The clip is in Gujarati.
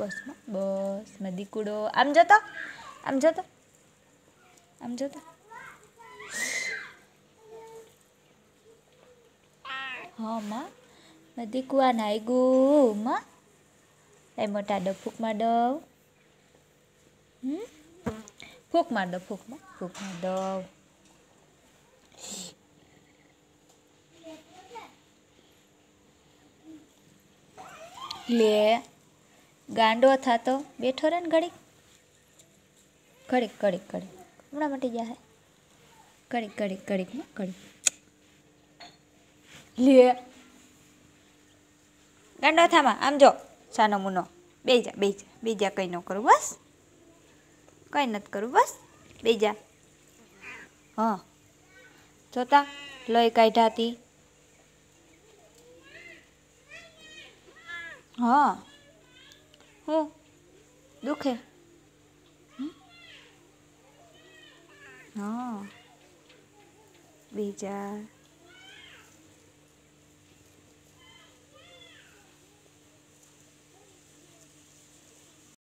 બસમાં બસમાં દીકુડો આમ જતો આમ જતો આમ જતો હા માં mà đi qua này gu má đây mà trả được phục mà đâu phục mà đâu phục mà phục mà đâu lẹ ગાંડો થતો બેઠો રહે ને ઘડીક ઘડીક ઘડીક ઘડીક હમણાં મટી ગયા હે ઘડીક ઘડીક ઘડીક ને ઘડીક લે ગાંડો થામાં આમ જો સાનો મુનો બેજા બેજા બીજા કંઈ ન કરું બસ કંઈ નથી કરું બસ બે જા હા જોતા લોહી કાઢાતી હા हो दुख है हम्म? हाँ विचार